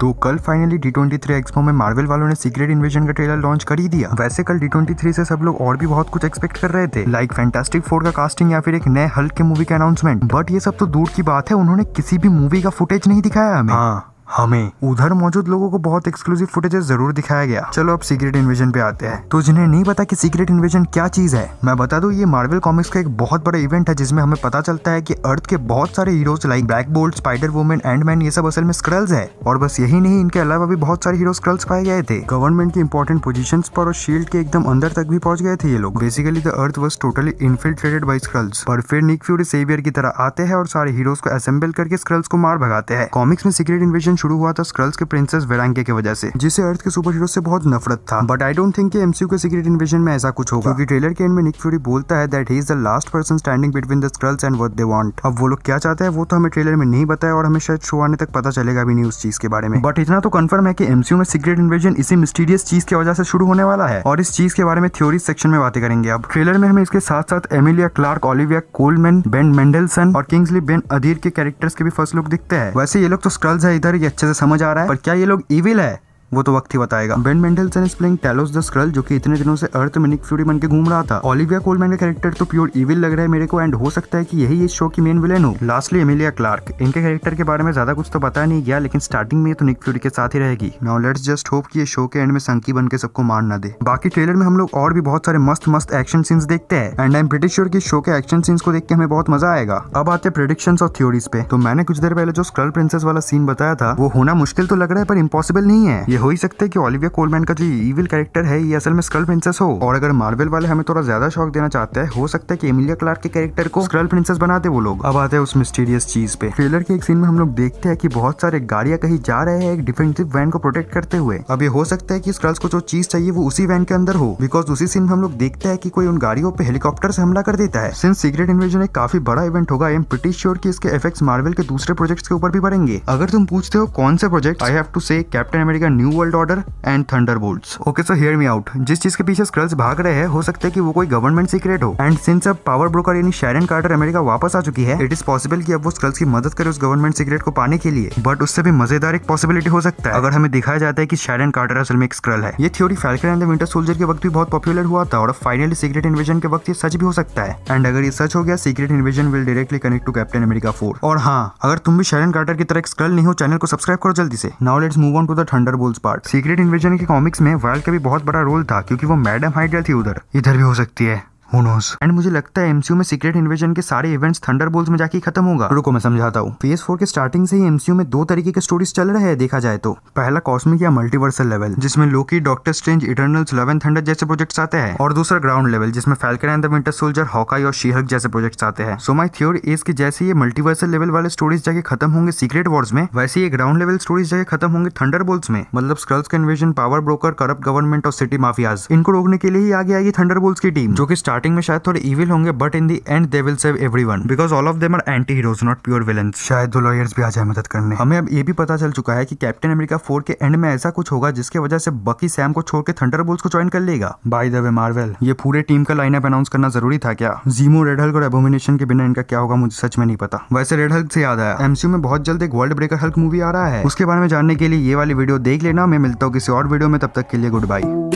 तो कल finally D twenty three expo में मार्वल वालों ने सीक्रेट इन्वेजन का ट्रेलर लॉन्च कर ही दिया वैसे कल डी ट्वेंटी थ्री से सब लोग और भी बहुत कुछ एक्सपेक्ट कर रहे थे लाइक फैंटास्टिक फोर का कास्टिंग या फिर एक नए हल्क के मूवी का अनाउंसमेंट बट ये सब तो दूर की बात है उन्होंने किसी भी मूवी का फुटेज नहीं दिखाया हमें हाँ हमें उधर मौजूद लोगों को बहुत एक्सक्लूसिव फुटेजेस जरूर दिखाया गया चलो अब सीक्रेट इन्वेजन पे आते हैं तो जिन्हें नहीं पता कि सीक्रेट इन्वेजन क्या चीज है मैं बता दूं ये मार्वल कॉमिक्स का एक बहुत बड़ा इवेंट है जिसमें हमें पता चलता है कि अर्थ के बहुत सारे heroes like Black Bolt Spider Woman Ant Man ये सब असल में स्क्रल्स है और बस यही नहीं इनके अलावा भी बहुत सारे हीरो स्क्रल्स पाए गए थे गवर्नमेंट के इंपॉर्टेंट पोजिशन पर और शील्ड e के एकदम अंदर तक भी पहुंच गए थे ये लोग basically the earth was totally infiltrated by Skrulls पर फिर निक फ्यूरी सेवियर की तरह आते हैं और सारे हीरोज को असेंबल करके स्क्रल्स को मार भगाते हैं कॉमिक्स में सीक्रेट इन्वेजन शुरू हुआ था स्क्रल्स के प्रिंसेस वेरांगे की वजह से जिसे अर्थ के सुपर हीरो से बहुत नफरत था बट आई डोंट थिंक कि एमसीयू के सीक्रेट इन्वेजन में ऐसा कुछ होगा क्योंकि ट्रेलर के एंड में निक फ्यूरी बोलता है that he is the last person standing between the Skrulls and what they want अब वो लोग क्या चाहते हैं वो तो हमें ट्रेलर में नहीं बताया और हमें शायद शो आने तक पता चलेगा भी नहीं उस चीज के बारे में बट इतना तो कन्फर्म है कि एमसीयू में सीक्रेट इन्वेजन इसी मिस्टीरियस चीज की वजह से शुरू होने वाला है और इस चीज के बारे में थ्योरी सेक्शन में बातें करेंगे अब ट्रेलर में हमें इसके साथ साथ Emilia Clarke Olivia Colman Ben Mendelsohn और किंग्सली बेन अधीर के कैरेक्टर्स के भी फर्स्ट लुक दिखते हैं वैसे ये लोग तो स्क्रल्स है इधर अच्छे से समझ आ रहा है पर क्या ये लोग इविल है वो तो वक्त ही बताएगा Ben Mendelsohn is playing Talos the Skrull जो कि इतने दिनों से अर्थ में फ्यूरी बन के घूम रहा था ओलिविया कोलमैन का कैरेक्टर तो प्योर इविल लग रहा है मेरे को एंड हो सकता है कि यही इस शो की मेन विलेन हो लास्टली एमिलिया क्लार्क इनके कैरेक्टर के बारे में ज्यादा कुछ तो पता नहीं गया लेकिन स्टार्टिंग में तो निक फ्यूरी के साथ ही रहेगी नाउ लेट्स जस्ट होप की शो के एंड में संकी बन के सबको मार ना दे बाकी ट्रेलर में हम लोग और भी बहुत सारे मस्त मस्त एक्शन सीन्स देखते हैं and I am pretty sure की शो के एक्शन सीन्स को देख के हमें बहुत मजा आएगा अब आते प्रोडिक्शन और थ्योरीज पे तो मैंने कुछ देर पहले जो स्क्रल प्रिंसेस वाला सीन बताया था वो होना मुश्किल तो लग रहा है पर इम्पॉसिबल नहीं है हो ही सकता है कि ओलिविया कोलमैन का जो ईविल कैरेक्टर है ये असल में स्क्रल प्रिंसेस हो और अगर मार्वल वाले हमें थोड़ा ज्यादा शौक देना चाहते हैं हो सकता है कि एमिलिया क्लार्क के कैरेक्टर को स्क्रल प्रिंसेस बनाते वो लोग अब आते हैं उस मिस्टीरियस चीज पे ट्रेलर के एक सीन में हम लोग देखते हैं कि बहुत सारे गाड़ियां कहीं जा रहे हैं एक डिफेंसिव वैन को प्रोटेक्ट करते हुए अब ये हो सकता है की स्क्रल्स को जो चीज चाहिए वो उसी वैन के अंदर हो बिकॉज उसी सीन में हम लोग देखते हैं की कोई उन गाड़ियों पे हेलीकॉप्टर से हमला कर देता है सिंस सीक्रेट इन्वेजन एक काफी बड़ा इवेंट होगा आई एम प्रिटी श्योर की इसके इफेक्ट मार्वल के दूसरे प्रोजेक्ट के ऊपर भी पड़ेंगे अगर तुम पूछते हो कौन से project I have to say Captain America New New World Order and Thunderbolt okay so hear me out जिस चीज के पीछे स्क्रल्स भाग रहे हैं हो सकता है कि वो कोई गवर्नमेंट सीक्रेट हो एंड सिंस अब पावर ब्रोकर यानी शेरन कार्टर अमेरिका वापस आ चुकी है इट इज पॉसिबल कि अब वो स्क्रल्स की मदद करे उस गवर्नमेंट सीक्रेट को पाने के लिए बट उससे भी मजेदार एक पॉसिबिलिटी हो सकता है अगर हमें दिखाया जाता है कि शेरन कार्टर असल में एक स्क्रल है ये theory Falcon and Winter Soldier के वक्त भी बहुत पॉपुलर हुआ था और फाइनली सीक्रेट इन्वेजन के वक्त ये सच भी हो सकता है एंड अगर ये सच हो गया secret invasion will directly connect to Captain America four और हाँ अगर तुम भी शेरन कार्टर की तरह स्क्रल नहीं हो चैनल को सब्सक्राइब करो जल्दी से now let's move on to the Thunderbolts जोन्स पार्ट सीक्रेट इन्वेजन के कॉमिक्स में वर्ल्ड का भी बहुत बड़ा रोल था क्योंकि वो मैडम हाइड्रा थी उधर इधर भी हो सकती है एंड मुझे लगता है एमसीयू में सीक्रेट इन्वेजन के सारे इवेंट्स बोल्स में जाके खत्म होगा रुको मैं समझाता हूँ फेस फोर के स्टार्टिंग से ही एमसीयू में दो तरीके के स्टोरीज चल रहे हैं देखा जाए तो पहला कॉस्मिक या मल्टीवर्सल लेवल जिसमें Loki Doctor Strange Eternals Love and Thunder जैसे प्रोजेक्ट्स आते हैं और दूसरा ग्राउंड लेवल जिसमें Falcon and the Winter Soldier Hawkeye और शीहक जैसे प्रोजेक्ट्स आते हैं सो माई थ्योरी इज कि जैसे ये मल्टीवर्सल लेवल वाले स्टोरीज जाके खत्म होंगे सीक्रेट वॉर्स में वैसे ये ग्राउंड लेवल स्टोरीज जाके खत्म होंगे थंडर में मतलब स्क्रल्स का invasion power broker corrupt government और सिटी माफियाज इनको रोकने के लिए ही आगे आएगी थंडर की टीम जो की स्टार्ट स्टार्टिंग में शायद थोड़े इविल होंगे but in the end they will save everyone because all of them are anti heroes not pure villain शायद दो लॉयर्स भी आ जाए मदद करने हमें अब ये भी पता चल चुका है कि कैप्टन अमेरिका फोर के एंड में ऐसा कुछ होगा जिसके वजह से बकी सैम को छोड़ के थंडर को ज्वाइन कर लेगा बाई द वे मार्वल ये पूरे टीम का लाइनअप अनाउंस करना जरूरी था क्या जीमो रेडहल्क और एबोमिनेशन के बिना इनका क्या होगा मुझे सच में नहीं पता वैसे रेडहल्क से याद आया एमसीयू में बहुत जल्द एक वर्ल्ड ब्रेकर हल्क मूवी आ रहा है उसके बारे में जानने के लिए ये वाली वीडियो देख लेना मैं मिलता हूँ किसी और वीडियो में तब तक के लिए गुड बाई